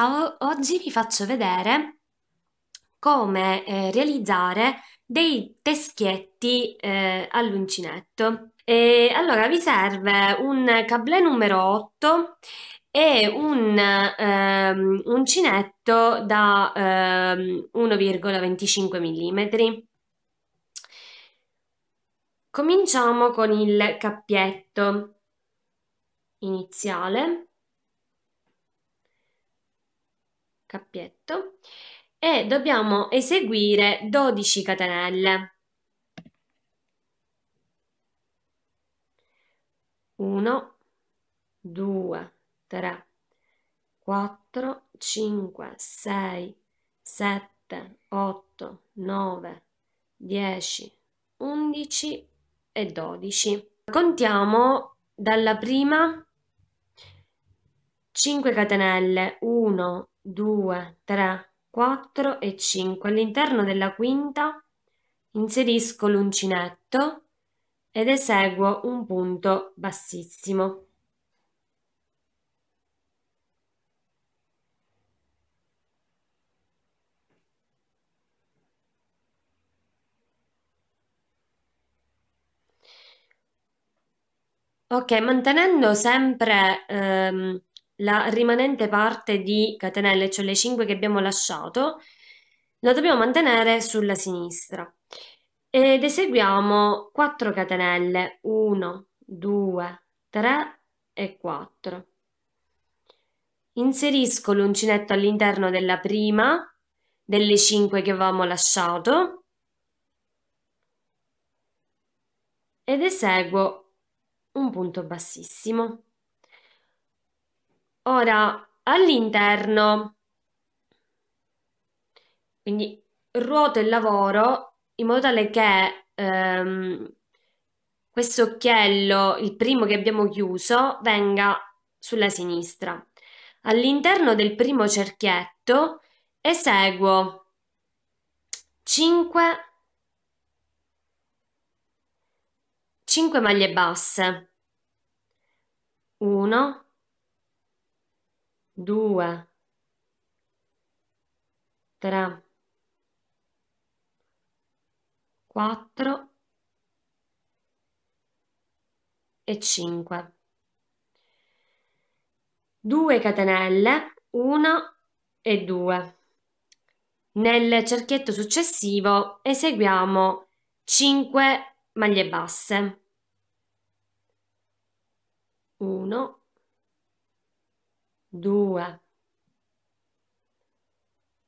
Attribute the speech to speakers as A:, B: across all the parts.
A: ciao, oggi vi faccio vedere come eh, realizzare dei teschietti eh, all'uncinetto. E allora vi serve un cablè numero 8 e un ehm, uncinetto da ehm, 1,25 mm. Cominciamo con il cappietto iniziale cappietto e dobbiamo eseguire 12 catenelle. 1, 2, 3, 4, 5, 6, 7, 8, 9, 10, 11 e 12. Contiamo dalla prima 5 catenelle 1 2 3 4 e 5 all'interno della quinta inserisco l'uncinetto ed eseguo un punto bassissimo Ok, mantenendo sempre ehm, la rimanente parte di catenelle, cioè le 5 che abbiamo lasciato, la dobbiamo mantenere sulla sinistra ed eseguiamo 4 catenelle 1, 2, 3 e 4. Inserisco l'uncinetto all'interno della prima delle 5 che avevamo lasciato ed eseguo un punto bassissimo. Ora, all'interno, quindi ruoto il lavoro in modo tale che ehm, questo occhiello, il primo che abbiamo chiuso, venga sulla sinistra. All'interno del primo cerchietto eseguo 5, 5 maglie basse. 1 due, tre, quattro e cinque. Due catenelle, una e due. Nel cerchietto successivo eseguiamo 5 maglie basse. 1 due,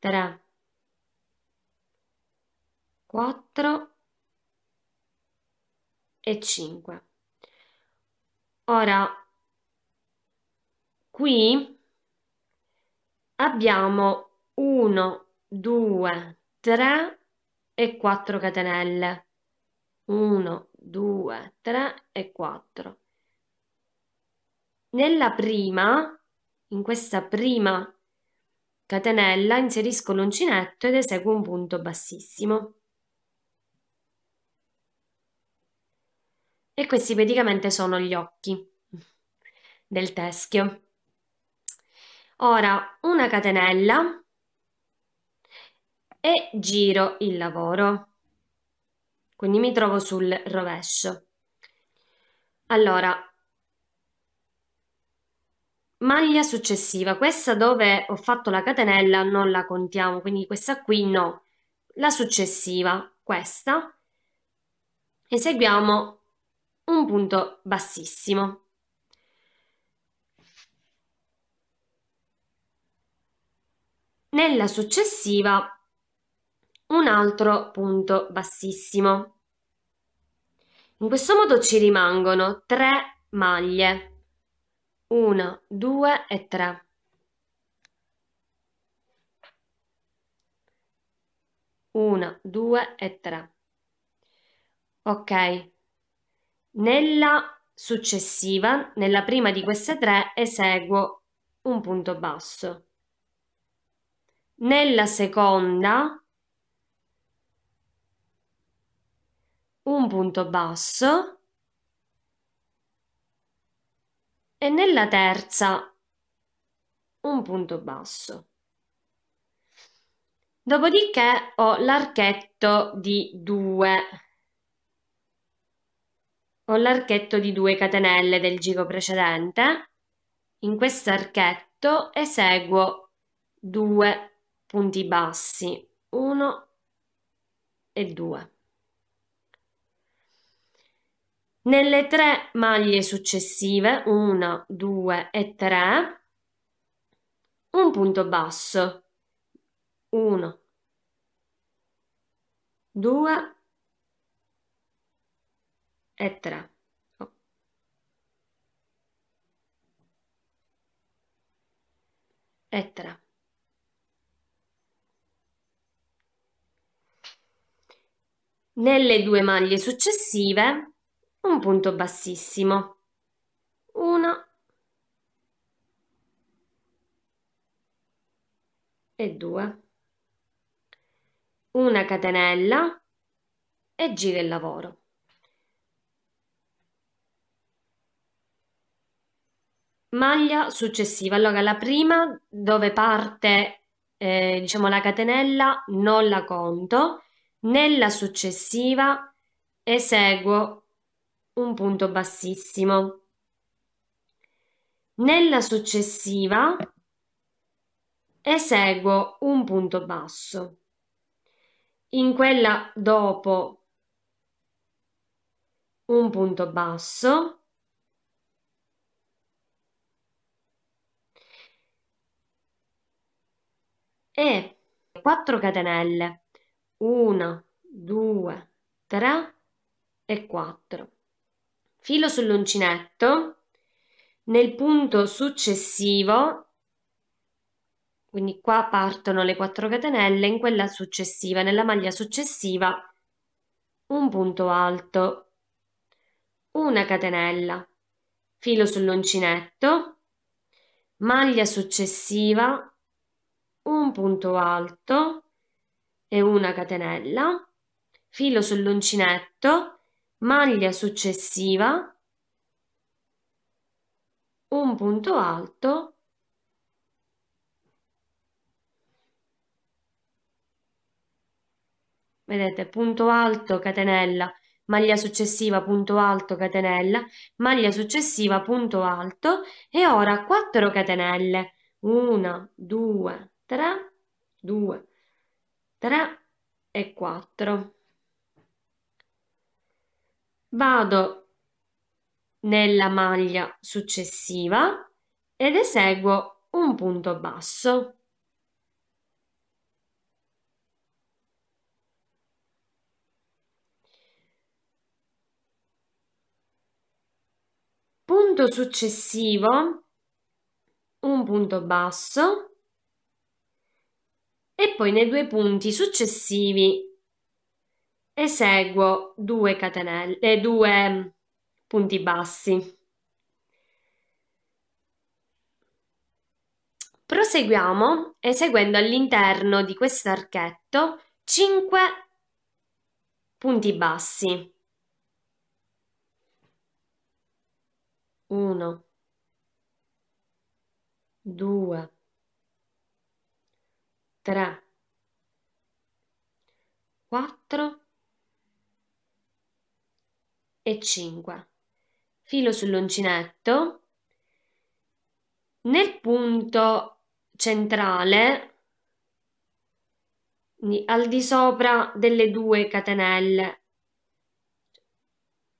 A: tre, quattro e cinque. Ora, qui abbiamo 1, 2, 3 e 4 catenelle. 1, 2, 3 e 4. Nella prima in questa prima catenella inserisco l'uncinetto ed eseguo un punto bassissimo. E questi praticamente sono gli occhi del teschio. Ora una catenella e giro il lavoro. Quindi mi trovo sul rovescio. Allora, Maglia successiva, questa dove ho fatto la catenella non la contiamo, quindi questa qui no. La successiva, questa, eseguiamo un punto bassissimo. Nella successiva un altro punto bassissimo. In questo modo ci rimangono 3 maglie. Uno, due e tre. Una, due e tre. Ok. Nella successiva, nella prima di queste tre, eseguo un punto basso. Nella seconda, un punto basso e nella terza un punto basso. Dopodiché ho l'archetto di 2. Ho l'archetto di 2 catenelle del giro precedente. In questo archetto eseguo 2 punti bassi, 1 e 2. Nelle tre maglie successive, 1, 2 e 3, un punto basso, 1, 2 e 3. Oh. E 3. Nelle due maglie successive un punto bassissimo, una e due, una catenella e gira il lavoro. Maglia successiva, allora la prima dove parte eh, diciamo la catenella non la conto, nella successiva eseguo un punto bassissimo. Nella successiva eseguo un punto basso. In quella dopo un punto basso. E 4 catenelle. 1, 2, 3 e 4 filo sull'uncinetto, nel punto successivo, quindi qua partono le 4 catenelle, in quella successiva, nella maglia successiva, un punto alto, una catenella, filo sull'uncinetto, maglia successiva, un punto alto e una catenella, filo sull'uncinetto, maglia successiva, un punto alto, vedete punto alto catenella maglia successiva punto alto catenella maglia successiva punto alto e ora 4 catenelle 1 2 3 2 3 e 4 vado nella maglia successiva ed eseguo un punto basso. Punto successivo, un punto basso e poi nei due punti successivi e seguo due catenelle, eh, due mm, punti bassi. Proseguiamo eseguendo all'interno di questo archetto 5 punti bassi. 1, 2, 3, 4, e 5 filo sull'uncinetto nel punto centrale al di sopra delle due catenelle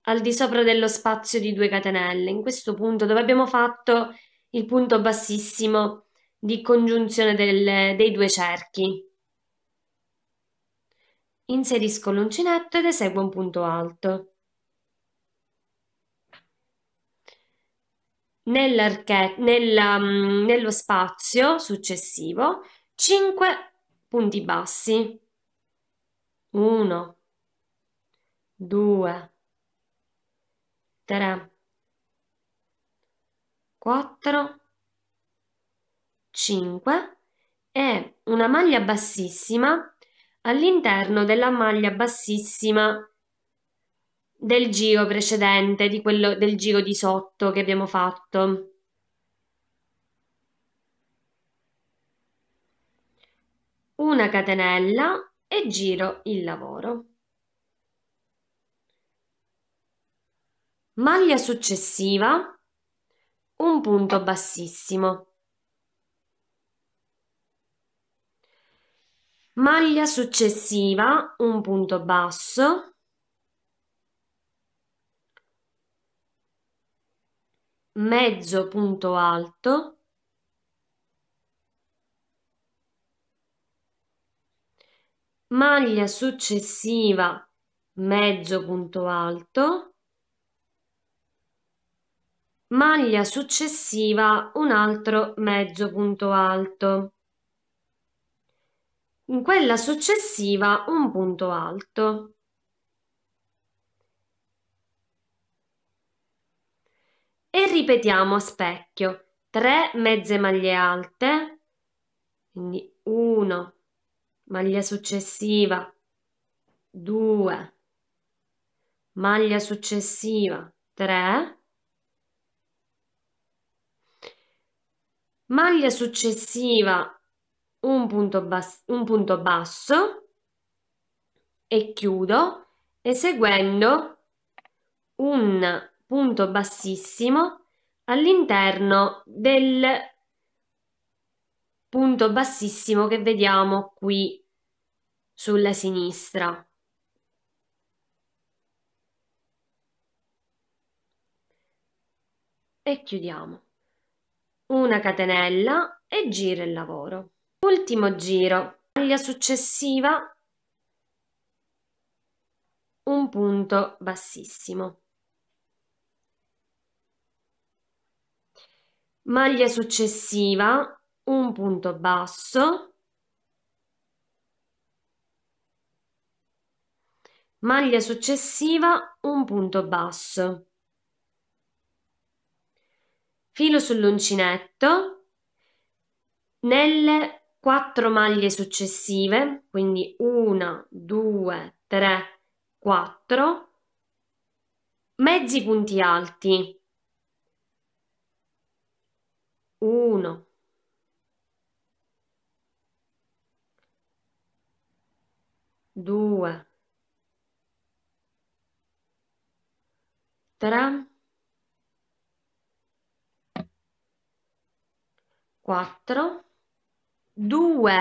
A: al di sopra dello spazio di due catenelle in questo punto dove abbiamo fatto il punto bassissimo di congiunzione del, dei due cerchi inserisco l'uncinetto ed eseguo un punto alto nell'arche- nella, mm, nello spazio successivo 5 punti bassi. 1, 2, 3, 4, 5 e una maglia bassissima all'interno della maglia bassissima del giro precedente, di quello, del giro di sotto che abbiamo fatto. Una catenella e giro il lavoro. Maglia successiva, un punto bassissimo. Maglia successiva, un punto basso. mezzo punto alto, maglia successiva mezzo punto alto, maglia successiva un altro mezzo punto alto, in quella successiva un punto alto. e ripetiamo a specchio 3 mezze maglie alte, quindi 1, maglia successiva, 2, maglia successiva, 3, maglia successiva, un punto, bas un punto basso e chiudo eseguendo un punto bassissimo all'interno del punto bassissimo che vediamo qui sulla sinistra. E chiudiamo una catenella e giro il lavoro. Ultimo giro, taglia successiva, un punto bassissimo. maglia successiva, un punto basso, maglia successiva, un punto basso. Filo sull'uncinetto, nelle quattro maglie successive, quindi una due tre quattro mezzi punti alti uno due tre quattro due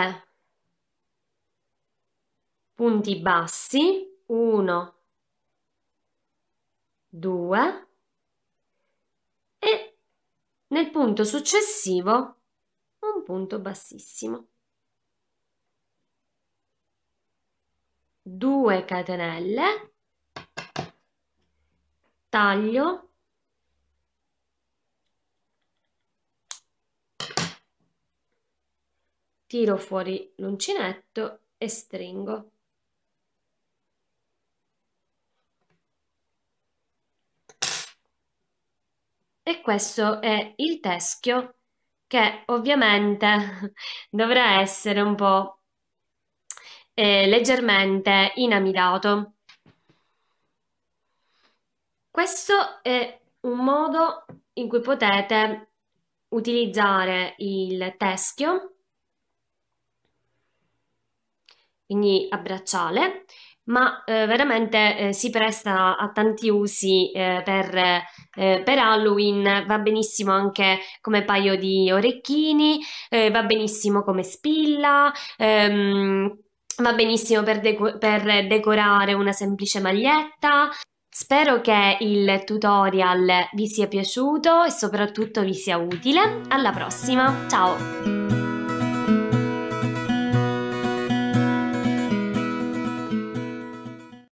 A: punti bassi uno due nel punto successivo un punto bassissimo. 2 catenelle, taglio, tiro fuori l'uncinetto e stringo. E questo è il teschio che ovviamente dovrà essere un po' eh, leggermente inamidato. Questo è un modo in cui potete utilizzare il teschio, quindi a bracciale, ma eh, veramente eh, si presta a tanti usi eh, per, eh, per, Halloween, va benissimo anche come paio di orecchini, eh, va benissimo come spilla, ehm, va benissimo per, deco per decorare una semplice maglietta. Spero che il tutorial vi sia piaciuto e soprattutto vi sia utile. Alla prossima, ciao!